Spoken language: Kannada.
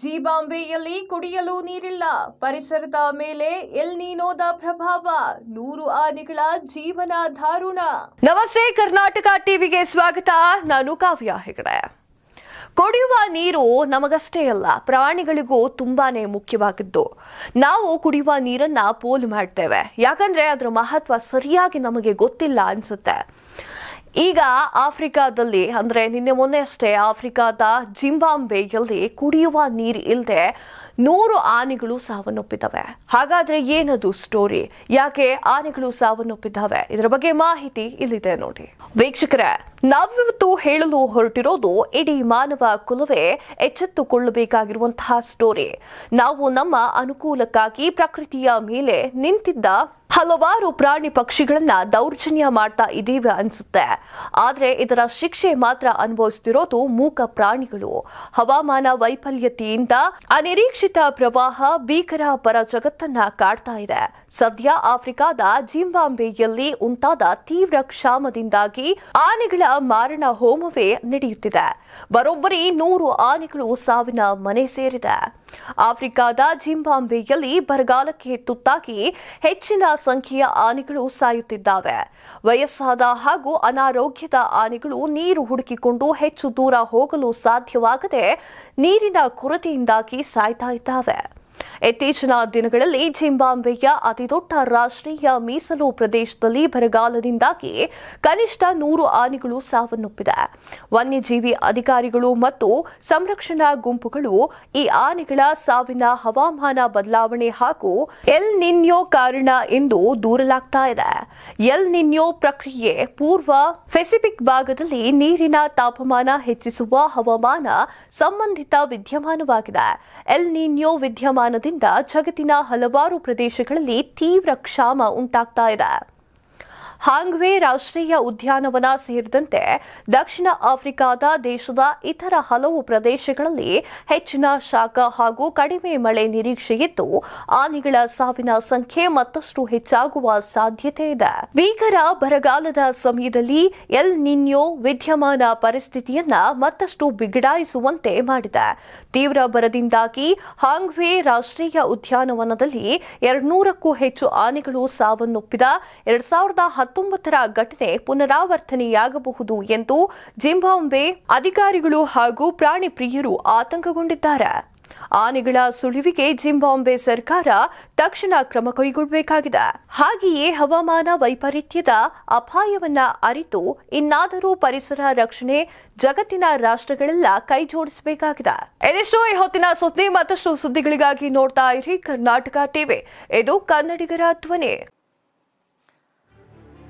ಜಿಬಾಂಬೆಯಲ್ಲಿ ಕುಡಿಯಲು ನೀರಿಲ್ಲ ಪರಿಸರದ ಮೇಲೆ ಎಲ್ ನೀನೋದ ಪ್ರಭಾವ ನೂರು ಆನೆಗಳ ಜೀವನ ದಾರುಣ ನಮಸ್ತೆ ಕರ್ನಾಟಕ ಟಿವಿಗೆ ಸ್ವಾಗತ ನಾನು ಕಾವ್ಯ ಹೆಗಡೆ ಕುಡಿಯುವ ನೀರು ನಮಗಷ್ಟೇ ಅಲ್ಲ ಪ್ರಾಣಿಗಳಿಗೂ ತುಂಬಾನೇ ಮುಖ್ಯವಾಗಿದ್ದು ನಾವು ಕುಡಿಯುವ ನೀರನ್ನ ಪೋಲು ಮಾಡ್ತೇವೆ ಯಾಕಂದ್ರೆ ಅದರ ಮಹತ್ವ ಸರಿಯಾಗಿ ನಮಗೆ ಗೊತ್ತಿಲ್ಲ ಅನ್ಸುತ್ತೆ ಈಗ ಆಫ್ರಿಕಾದಲ್ಲಿ ಅಂದ್ರೆ ನಿನ್ನೆ ಮೊನ್ನೆ ಅಷ್ಟೇ ಆಫ್ರಿಕಾದ ಜಿಂಬಾಂಬೆಯಲ್ಲಿ ಕುಡಿಯುವ ನೀರು ಇಲ್ಲದೆ ನೂರು ಆನೆಗಳು ಸಾವನ್ನಪ್ಪಿದ್ದಾವೆ ಹಾಗಾದ್ರೆ ಏನದು ಸ್ಟೋರಿ ಯಾಕೆ ಆನೆಗಳು ಸಾವನ್ನಪ್ಪಿದ್ದಾವೆ ಇದರ ಬಗ್ಗೆ ಮಾಹಿತಿ ಇಲ್ಲಿದೆ ನೋಡಿ ವೀಕ್ಷಕರೇ ನಾವಿವತ್ತು ಹೇಳಲು ಹೊರಟಿರೋದು ಇಡೀ ಮಾನವ ಕುಲವೇ ಎಚ್ಚೆತ್ತುಕೊಳ್ಳಬೇಕಾಗಿರುವಂತಹ ಸ್ಟೋರಿ ನಾವು ನಮ್ಮ ಅನುಕೂಲಕ್ಕಾಗಿ ಪ್ರಕೃತಿಯ ಮೇಲೆ ನಿಂತಿದ್ದ ಹಲವಾರು ಪ್ರಾಣಿ ಪಕ್ಷಿಗಳನ್ನ ದೌರ್ಜನ್ಯ ಮಾಡ್ತಾ ಇದ್ದೀವಿ ಅನ್ಸುತ್ತೆ ಆದರೆ ಇದರ ಶಿಕ್ಷೆ ಮಾತ್ರ ಅನುಭವಿಸ್ತಿರೋದು ಮೂಕ ಪ್ರಾಣಿಗಳು ಹವಾಮಾನ ವೈಫಲ್ಯತೆಯಿಂದ ಅನಿರೀಕ್ಷಿತ ಪ್ರವಾಹ ಭೀಕರ ಪರ ಜಗತ್ತನ್ನ ಕಾಡ್ತಾ ಇದೆ ಸದ್ಯ ಆಫ್ರಿಕಾದ ಜಿಂಬಾಂಬೆಯಲ್ಲಿ ಉಂಟಾದ ತೀವ್ರ ಕ್ಷಾಮದಿಂದಾಗಿ ಆನೆಗಳ ಮಾರಣ ಹೋಮವೇ ನಡೆಯುತ್ತಿದೆ ಬರೋಬ್ಬರಿ ನೂರು ಆನೆಗಳು ಸಾವಿನ ಮನೆ ಸೇರಿದೆ ಆಫ್ರಿಕಾದ ಜಿಂಬಾಂಬೆಯಲ್ಲಿ ಬರಗಾಲಕ್ಕೆ ತುತ್ತಾಗಿ ಹೆಚ್ಚಿನ ಸಂಖ್ಯೆಯ ಆನೆಗಳು ಸಾಯುತ್ತಿದ್ದಾವೆ ವಯಸ್ಸಾದ ಹಾಗೂ ಅನಾರೋಗ್ಯದ ಆನೆಗಳು ನೀರು ಹುಡುಕಿಕೊಂಡು ಹೆಚ್ಚು ದೂರ ಹೋಗಲು ಸಾಧ್ಯವಾಗದೆ ನೀರಿನ ಕೊರತೆಯಿಂದಾಗಿ ಸಾಯ್ತಾ ಇದ್ದಾವೆ ಇತ್ತೀಚಿನ ದಿನಗಳಲ್ಲಿ ಜಿಂಬಾಬ್ವೆಯ ಅತಿದೊಡ್ಡ ರಾಷ್ಟ್ರೀಯ ಮೀಸಲು ಪ್ರದೇಶದಲ್ಲಿ ಬರಗಾಲದಿಂದಾಗಿ ಕನಿಷ್ಠ ನೂರು ಆನೆಗಳು ಸಾವನ್ನಪ್ಪಿದೆ ವನ್ಯಜೀವಿ ಅಧಿಕಾರಿಗಳು ಮತ್ತು ಸಂರಕ್ಷಣಾ ಗುಂಪುಗಳು ಈ ಆನೆಗಳ ಸಾವಿನ ಹವಾಮಾನ ಬದಲಾವಣೆ ಹಾಗೂ ಎಲ್ ನಿನ್ಯೋ ಕಾರಣ ಎಂದು ದೂರಲಾಗ್ತಾ ಇದೆ ಎಲ್ ನಿನ್ಯೋ ಪ್ರಕ್ರಿಯೆ ಪೂರ್ವ ಪೆಸಿಫಿಕ್ ಭಾಗದಲ್ಲಿ ನೀರಿನ ತಾಪಮಾನ ಹೆಚ್ಚಿಸುವ ಹವಾಮಾನ ಸಂಬಂಧಿತ ವಿದ್ಯಮಾನವಾಗಿದೆ ಎಲ್ ನಿನ್ಯೋ ವಿದ್ಯಮಾನ ಹವಾಮಾನದಿಂದ ಜಗತ್ತಿನ ಹಲವಾರು ಪ್ರದೇಶಗಳಲ್ಲಿ ತೀವ್ರ ಕ್ಷಾಮ ಉಂಟಾಗ್ತಾ ಇದೆ ಹಾಂಗ್ವೆ ರಾಷ್ಟ್ರೀಯ ಉದ್ಯಾನವನ ಸೇರಿದಂತೆ ದಕ್ಷಿಣ ಆಫ್ರಿಕಾದ ದೇಶದ ಇತರ ಹಲವು ಪ್ರದೇಶಗಳಲ್ಲಿ ಹೆಚ್ಚಿನ ಶಾಖ ಹಾಗೂ ಕಡಿಮೆ ಮಳೆ ನಿರೀಕ್ಷೆಯಿದ್ದು ಆನೆಗಳ ಸಾವಿನ ಸಂಖ್ಯೆ ಮತ್ತಷ್ಟು ಹೆಚ್ಚಾಗುವ ಸಾಧ್ಯತೆ ಇದೆ ಭೀಕರ ಬರಗಾಲದ ಸಮಯದಲ್ಲಿ ಎಲ್ ನಿನ್ಯೋ ವಿದ್ಯಮಾನ ಪರಿಸ್ಥಿತಿಯನ್ನ ಮತ್ತಷ್ಟು ಬಿಗಡಾಯಿಸುವಂತೆ ಮಾಡಿದೆ ತೀವ್ರ ಬರದಿಂದಾಗಿ ಹಾಂಗ್ವೆ ರಾಷ್ಟ್ರೀಯ ಉದ್ಯಾನವನದಲ್ಲಿ ಎರಡ್ನೂರಕ್ಕೂ ಹೆಚ್ಚು ಆನೆಗಳು ಸಾವನ್ನಪ್ಪಿದ ಎರಡ್ ಸಾವಿರದ ಹತ್ತೊಂಬತ್ತರ ಘಟನೆ ಪುನರಾವರ್ತನೆಯಾಗಬಹುದು ಎಂದು ಜಿಂಬಾಬ್ವೆ ಅಧಿಕಾರಿಗಳು ಹಾಗೂ ಪ್ರಾಣಿ ಪ್ರಿಯರು ಆತಂಕಗೊಂಡಿದ್ದಾರೆ ಆನೆಗಳ ಸುಳಿವಿಗೆ ಜಿಂಬಾಬ್ವೆ ಸರ್ಕಾರ ತಕ್ಷಣ ಕ್ರಮ ಕೈಗೊಳ್ಳಬೇಕಾಗಿದೆ ಹಾಗೆಯೇ ಹವಾಮಾನ ವೈಪರೀತ್ಯದ ಅಪಾಯವನ್ನ ಅರಿತು ಇನ್ನಾದರೂ ಪರಿಸರ ರಕ್ಷಣೆ ಜಗತ್ತಿನ ರಾಷ್ಟ್ರಗಳೆಲ್ಲ ಕೈಜೋಡಿಸಬೇಕಾಗಿದೆ ಜೋಡಿಸಬೇಕಾಗಿದೆ ಈ ಹೊತ್ತಿನ ಸುದ್ದಿ ಮತ್ತಷ್ಟು ಸುದ್ದಿಗಳಿಗಾಗಿ ನೋಡ್ತಾ ಇರಿ ಕರ್ನಾಟಕ ಟಿವಿ ಇದು ಕನ್ನಡಿಗರ ಧ್ವನಿ